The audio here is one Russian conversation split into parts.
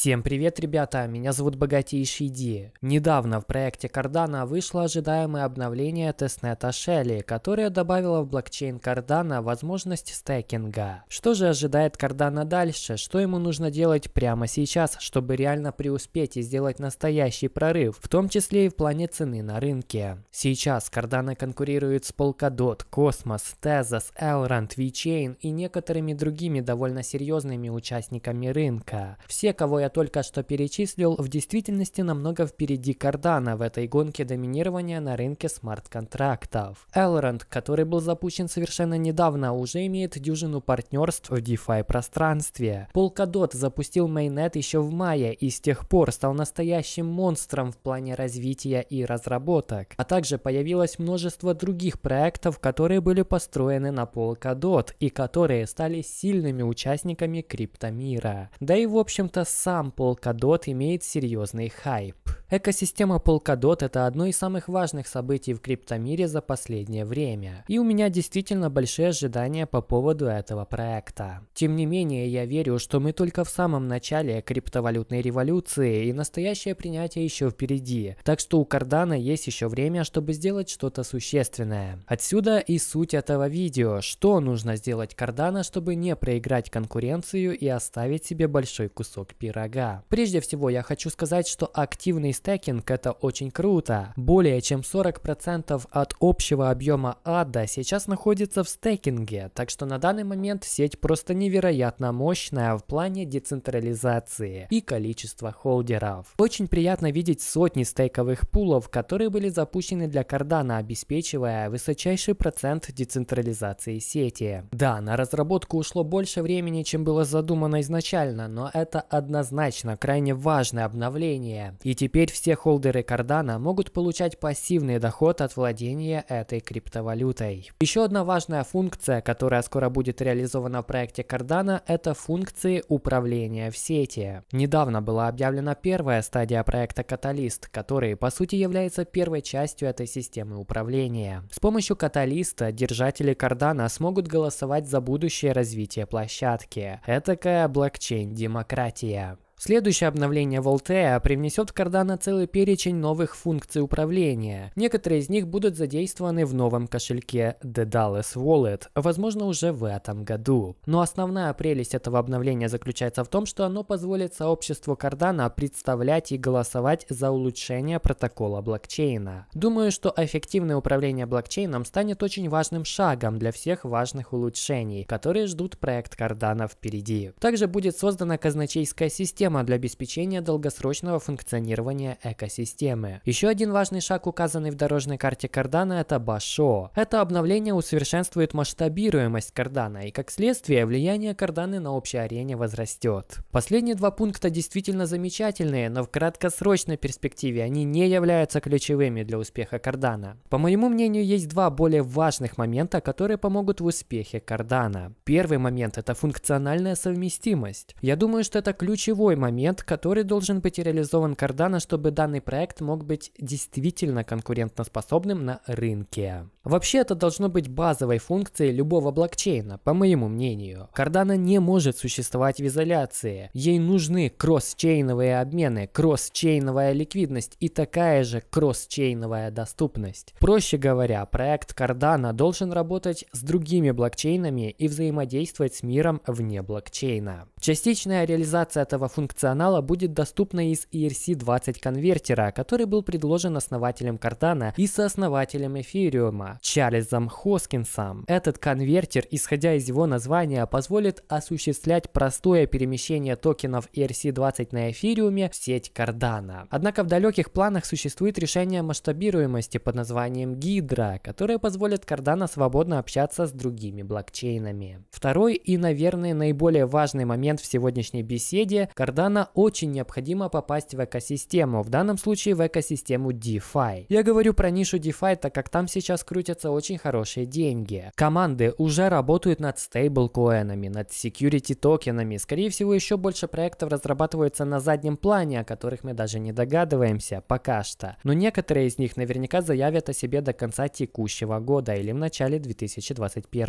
Всем привет, ребята! Меня зовут Богатейший Ди. Недавно в проекте Cardano вышло ожидаемое обновление тестнета Shelly, которое добавило в блокчейн Cardano возможность стейкинга. Что же ожидает Cardano дальше? Что ему нужно делать прямо сейчас, чтобы реально преуспеть и сделать настоящий прорыв, в том числе и в плане цены на рынке? Сейчас Cardano конкурирует с Polkadot, Cosmos, Tezos, Elrond, VeChain и некоторыми другими довольно серьезными участниками рынка. Все, кого я только что перечислил, в действительности намного впереди Кардана в этой гонке доминирования на рынке смарт-контрактов. Elrond, который был запущен совершенно недавно, уже имеет дюжину партнерств в DeFi пространстве. Polkadot запустил Mainnet еще в мае и с тех пор стал настоящим монстром в плане развития и разработок. А также появилось множество других проектов, которые были построены на Polkadot и которые стали сильными участниками криптомира. Да и в общем-то сам сам Polkadot имеет серьезный хайп. Экосистема Polkadot — это одно из самых важных событий в криптомире за последнее время, и у меня действительно большие ожидания по поводу этого проекта. Тем не менее, я верю, что мы только в самом начале криптовалютной революции, и настоящее принятие еще впереди, так что у Кардана есть еще время, чтобы сделать что-то существенное. Отсюда и суть этого видео, что нужно сделать Кардана, чтобы не проиграть конкуренцию и оставить себе большой кусок пирога дорога. Прежде всего, я хочу сказать, что активный стекинг – это очень круто. Более чем 40% от общего объема ада сейчас находится в стекинге, так что на данный момент сеть просто невероятно мощная в плане децентрализации и количества холдеров. Очень приятно видеть сотни стейковых пулов, которые были запущены для кардана, обеспечивая высочайший процент децентрализации сети. Да, на разработку ушло больше времени, чем было задумано изначально, но это однозначно однозначно крайне важное обновление. И теперь все холдеры Кардана могут получать пассивный доход от владения этой криптовалютой. Еще одна важная функция, которая скоро будет реализована в проекте Кардана, это функции управления в сети. Недавно была объявлена первая стадия проекта Каталист, который по сути является первой частью этой системы управления. С помощью Каталиста держатели Кардана смогут голосовать за будущее развитие площадки. Это Этакая блокчейн-демократия. Следующее обновление Voltea а привнесет в Cardano целый перечень новых функций управления. Некоторые из них будут задействованы в новом кошельке Dedalus Wallet, возможно уже в этом году. Но основная прелесть этого обновления заключается в том, что оно позволит сообществу Cardano представлять и голосовать за улучшение протокола блокчейна. Думаю, что эффективное управление блокчейном станет очень важным шагом для всех важных улучшений, которые ждут проект Cardano впереди. Также будет создана казначейская система, необходима для обеспечения долгосрочного функционирования экосистемы. Еще один важный шаг, указанный в дорожной карте Кардана, это Башо. Это обновление усовершенствует масштабируемость Кардана, и как следствие влияние Карданы на общей арене возрастет. Последние два пункта действительно замечательные, но в краткосрочной перспективе они не являются ключевыми для успеха Кардана. По моему мнению, есть два более важных момента, которые помогут в успехе Кардана. Первый момент – это функциональная совместимость. Я думаю, что это ключевой момент, который должен быть реализован Кардана, чтобы данный проект мог быть действительно конкурентоспособным на рынке. Вообще это должно быть базовой функцией любого блокчейна, по моему мнению. Кардана не может существовать в изоляции. Ей нужны кросс-чейновые обмены, кросс-чейновая ликвидность и такая же кросс-чейновая доступность. Проще говоря, проект Кардана должен работать с другими блокчейнами и взаимодействовать с миром вне блокчейна. Частичная реализация этого функционала функционала будет доступна из ERC-20 конвертера, который был предложен основателем Кардана и сооснователем эфириума Чарльзом Хоскинсом. Этот конвертер, исходя из его названия, позволит осуществлять простое перемещение токенов ERC-20 на эфириуме в сеть Кардана. Однако в далеких планах существует решение масштабируемости под названием Гидра, которое позволит Кардана свободно общаться с другими блокчейнами. Второй и, наверное, наиболее важный момент в сегодняшней беседе – Кардана Cardano очень необходимо попасть в экосистему, в данном случае в экосистему DeFi. Я говорю про нишу DeFi, так как там сейчас крутятся очень хорошие деньги. Команды уже работают над стейблкоинами, над security токенами. Скорее всего, еще больше проектов разрабатываются на заднем плане, о которых мы даже не догадываемся пока что. Но некоторые из них наверняка заявят о себе до конца текущего года или в начале 2021.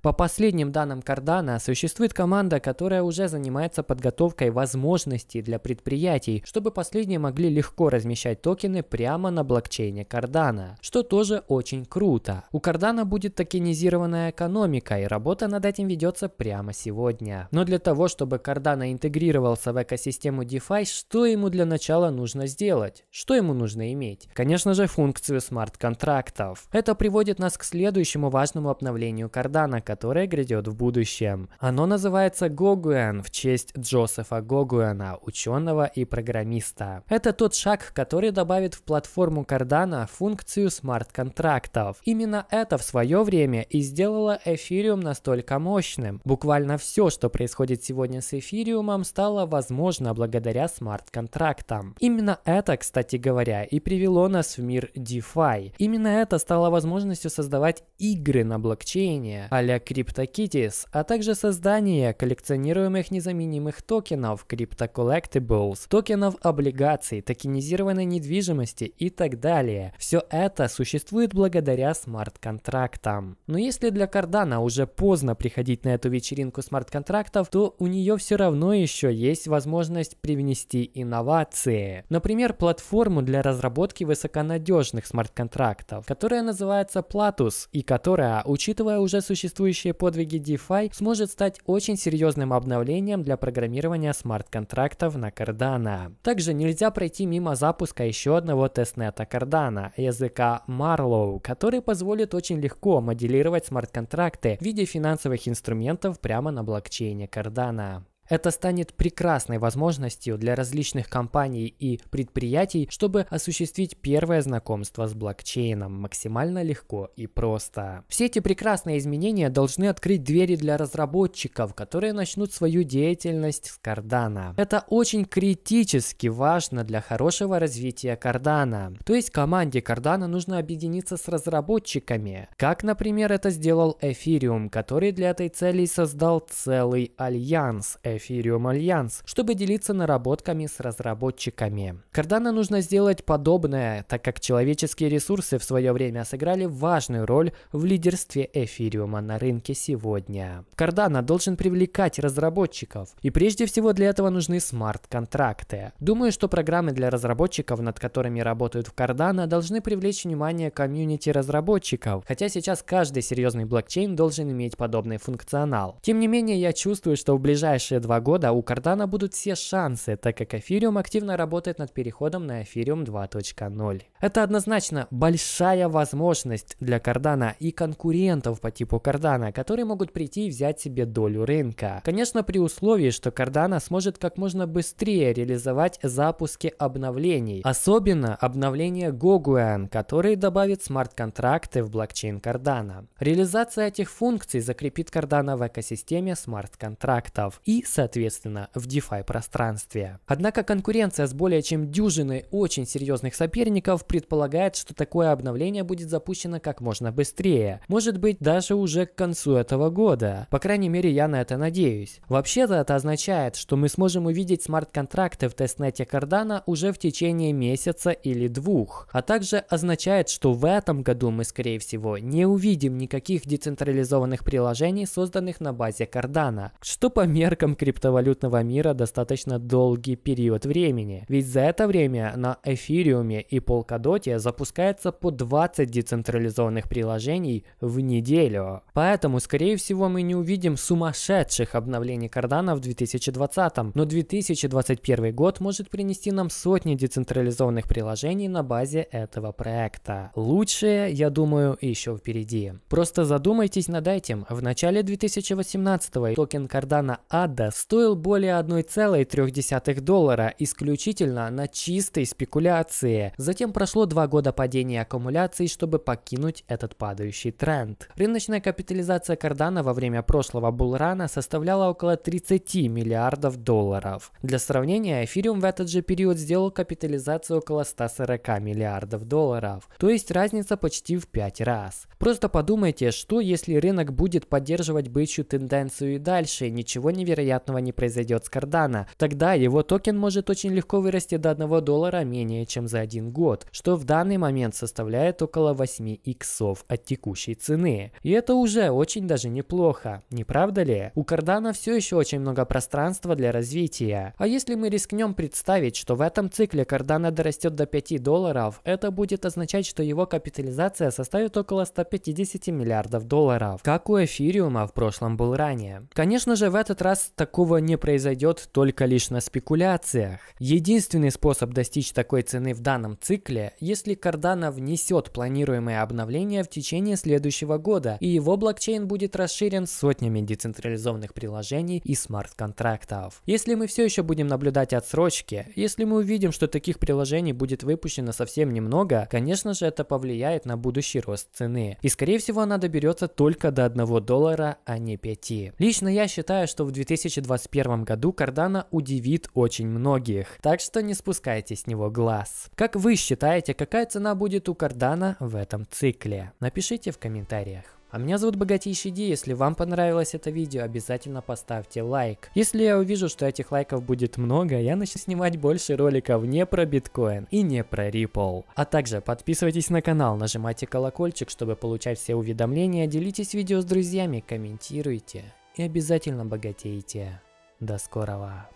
По последним данным Cardano существует команда, которая уже занимается подготовкой возможностей возможностей для предприятий, чтобы последние могли легко размещать токены прямо на блокчейне Cardano, что тоже очень круто. У Cardano будет токенизированная экономика, и работа над этим ведется прямо сегодня. Но для того, чтобы Cardano интегрировался в экосистему DeFi, что ему для начала нужно сделать? Что ему нужно иметь? Конечно же, функцию смарт-контрактов. Это приводит нас к следующему важному обновлению Cardano, которое грядет в будущем. Оно называется Goguen в честь Джозефа Гогуэна Гуэна, ученого и программиста. Это тот шаг, который добавит в платформу Cardano функцию смарт-контрактов. Именно это в свое время и сделало эфириум настолько мощным. Буквально все, что происходит сегодня с эфириумом, стало возможно благодаря смарт-контрактам. Именно это, кстати говоря, и привело нас в мир DeFi. Именно это стало возможностью создавать игры на блокчейне, а-ля CryptoKitties, а также создание коллекционируемых незаменимых токенов криптоколлектиблс, токенов облигаций, токенизированной недвижимости и так далее. Все это существует благодаря смарт-контрактам. Но если для Кардана уже поздно приходить на эту вечеринку смарт-контрактов, то у нее все равно еще есть возможность привнести инновации. Например, платформу для разработки высоконадежных смарт-контрактов, которая называется Platus и которая, учитывая уже существующие подвиги DeFi, сможет стать очень серьезным обновлением для программирования смарт-контрактов контрактов на Cardano. Также нельзя пройти мимо запуска еще одного тестнета Cardano, языка Marlow, который позволит очень легко моделировать смарт-контракты в виде финансовых инструментов прямо на блокчейне Cardano. Это станет прекрасной возможностью для различных компаний и предприятий, чтобы осуществить первое знакомство с блокчейном максимально легко и просто. Все эти прекрасные изменения должны открыть двери для разработчиков, которые начнут свою деятельность с Кардана. Это очень критически важно для хорошего развития Кардана. То есть команде Кардана нужно объединиться с разработчиками, как, например, это сделал Эфириум, который для этой цели создал целый альянс Эфириум Ethereum Alliance, чтобы делиться наработками с разработчиками. Кардана нужно сделать подобное, так как человеческие ресурсы в свое время сыграли важную роль в лидерстве эфириума на рынке сегодня. Кардана должен привлекать разработчиков, и прежде всего для этого нужны смарт-контракты. Думаю, что программы для разработчиков, над которыми работают в Cardano, должны привлечь внимание комьюнити разработчиков, хотя сейчас каждый серьезный блокчейн должен иметь подобный функционал. Тем не менее, я чувствую, что в ближайшие два года у Кардана будут все шансы, так как Эфириум активно работает над переходом на Эфириум 2.0. Это однозначно большая возможность для Кардана и конкурентов по типу Кардана, которые могут прийти и взять себе долю рынка. Конечно, при условии, что Кардана сможет как можно быстрее реализовать запуски обновлений, особенно обновление Goguen, который добавит смарт-контракты в блокчейн Кардана. Реализация этих функций закрепит Кардана в экосистеме смарт-контрактов и соответственно, в DeFi пространстве. Однако конкуренция с более чем дюжиной очень серьезных соперников предполагает, что такое обновление будет запущено как можно быстрее. Может быть, даже уже к концу этого года. По крайней мере, я на это надеюсь. Вообще-то это означает, что мы сможем увидеть смарт-контракты в тестнете Кардана уже в течение месяца или двух. А также означает, что в этом году мы, скорее всего, не увидим никаких децентрализованных приложений, созданных на базе Кардана, что по меркам криптовалютного мира достаточно долгий период времени. Ведь за это время на эфириуме и полкадоте запускается по 20 децентрализованных приложений в неделю. Поэтому, скорее всего, мы не увидим сумасшедших обновлений Кардана в 2020, но 2021 год может принести нам сотни децентрализованных приложений на базе этого проекта. Лучшее, я думаю, еще впереди. Просто задумайтесь над этим. В начале 2018 токен Кардана ADA стоил более 1,3 доллара исключительно на чистой спекуляции. Затем прошло два года падения аккумуляций, чтобы покинуть этот падающий тренд. Рыночная капитализация Кардана во время прошлого булрана составляла около 30 миллиардов долларов. Для сравнения, эфириум в этот же период сделал капитализацию около 140 миллиардов долларов, то есть разница почти в 5 раз. Просто подумайте, что если рынок будет поддерживать бычью тенденцию и дальше, ничего невероятного обратного не произойдет с Кардана. Тогда его токен может очень легко вырасти до 1 доллара менее чем за один год, что в данный момент составляет около 8 иксов от текущей цены. И это уже очень даже неплохо, не правда ли? У Кардана все еще очень много пространства для развития. А если мы рискнем представить, что в этом цикле Кардана дорастет до 5 долларов, это будет означать, что его капитализация составит около 150 миллиардов долларов, как у эфириума в прошлом был ранее. Конечно же, в этот раз так такого не произойдет только лишь на спекуляциях. Единственный способ достичь такой цены в данном цикле, если Cardano внесет планируемые обновления в течение следующего года, и его блокчейн будет расширен сотнями децентрализованных приложений и смарт-контрактов. Если мы все еще будем наблюдать отсрочки, если мы увидим, что таких приложений будет выпущено совсем немного, конечно же это повлияет на будущий рост цены. И скорее всего она доберется только до 1 доллара, а не 5. Лично я считаю, что в 2020 2021 году Кардана удивит очень многих, так что не спускайте с него глаз. Как вы считаете, какая цена будет у Кардана в этом цикле? Напишите в комментариях. А меня зовут Богатейший Ди, если вам понравилось это видео, обязательно поставьте лайк. Если я увижу, что этих лайков будет много, я начну снимать больше роликов не про биткоин и не про Ripple. А также подписывайтесь на канал, нажимайте колокольчик, чтобы получать все уведомления, делитесь видео с друзьями, комментируйте и обязательно богатейте. До скорого!